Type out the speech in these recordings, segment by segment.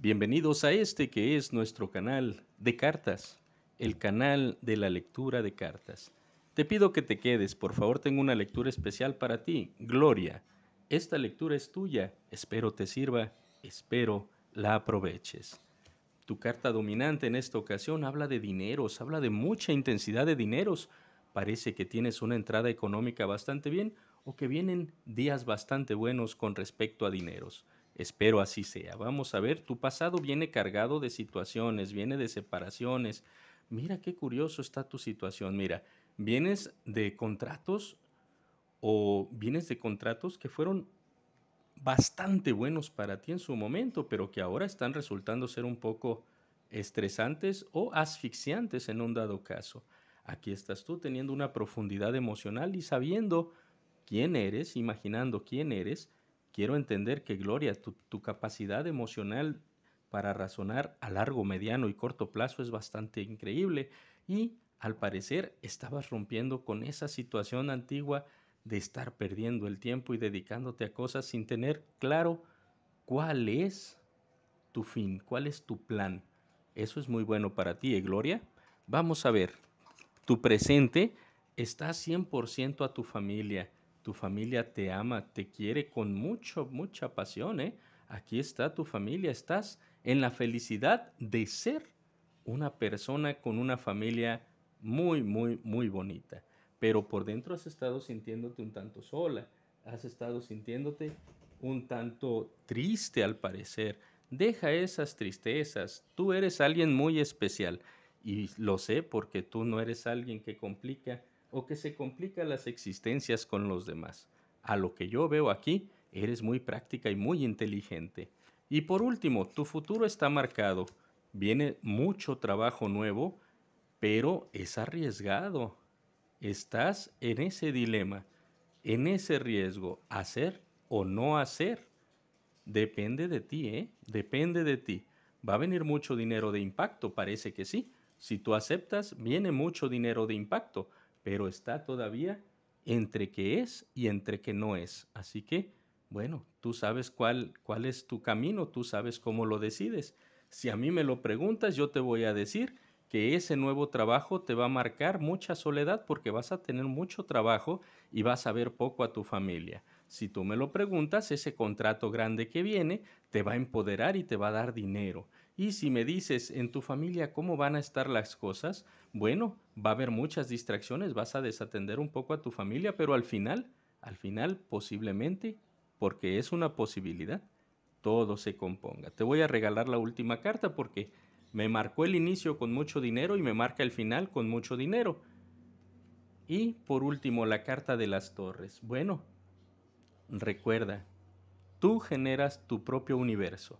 Bienvenidos a este que es nuestro canal de cartas, el canal de la lectura de cartas. Te pido que te quedes, por favor, tengo una lectura especial para ti, Gloria. Esta lectura es tuya, espero te sirva, espero la aproveches. Tu carta dominante en esta ocasión habla de dineros, habla de mucha intensidad de dineros. Parece que tienes una entrada económica bastante bien o que vienen días bastante buenos con respecto a dineros. Espero así sea. Vamos a ver, tu pasado viene cargado de situaciones, viene de separaciones. Mira qué curioso está tu situación. Mira, vienes de contratos o vienes de contratos que fueron bastante buenos para ti en su momento, pero que ahora están resultando ser un poco estresantes o asfixiantes en un dado caso. Aquí estás tú teniendo una profundidad emocional y sabiendo quién eres, imaginando quién eres, Quiero entender que, Gloria, tu, capacidad emocional para razonar a largo, mediano y corto plazo es bastante increíble y al parecer estabas rompiendo con esa situación antigua de estar perdiendo el tiempo y dedicándote a cosas sin tener claro cuál es tu fin, cuál es tu plan. Eso es muy bueno para ti, ¿eh, Gloria. Vamos a ver, tu presente está 100% a tu familia, tu familia te ama, te quiere con mucho, mucha pasión. ¿eh? Aquí está tu familia, estás en la felicidad de ser una persona con una familia muy, muy, muy bonita. Pero por dentro has estado sintiéndote un tanto sola, has estado sintiéndote un tanto triste al parecer. Deja esas tristezas, tú eres alguien muy especial y lo sé porque tú no eres alguien que complica o que se complica las existencias con los demás. A lo que yo veo aquí, eres muy práctica y muy inteligente. Y por último, tu futuro está marcado. Viene mucho trabajo nuevo, pero es arriesgado. Estás en ese dilema, en ese riesgo, hacer o no hacer. Depende de ti, ¿eh? Depende de ti. Va a venir mucho dinero de impacto, parece que sí. Si tú aceptas, viene mucho dinero de impacto pero está todavía entre que es y entre que no es. Así que, bueno, tú sabes cuál, cuál es tu camino, tú sabes cómo lo decides. Si a mí me lo preguntas, yo te voy a decir, que ese nuevo trabajo te va a marcar mucha soledad porque vas a tener mucho trabajo y vas a ver poco a tu familia. Si tú me lo preguntas, ese contrato grande que viene te va a empoderar y te va a dar dinero. Y si me dices en tu familia cómo van a estar las cosas, bueno, va a haber muchas distracciones, vas a desatender un poco a tu familia, pero al final, al final posiblemente, porque es una posibilidad, todo se componga. Te voy a regalar la última carta porque me marcó el inicio con mucho dinero y me marca el final con mucho dinero. Y por último, la carta de las torres. Bueno, recuerda, tú generas tu propio universo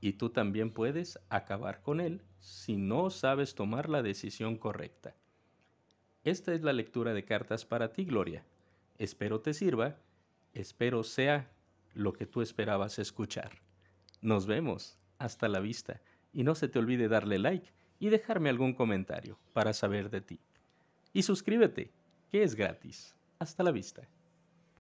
y tú también puedes acabar con él si no sabes tomar la decisión correcta. Esta es la lectura de cartas para ti, Gloria. Espero te sirva, espero sea lo que tú esperabas escuchar. Nos vemos, hasta la vista y no se te olvide darle like y dejarme algún comentario para saber de ti. Y suscríbete, que es gratis. Hasta la vista.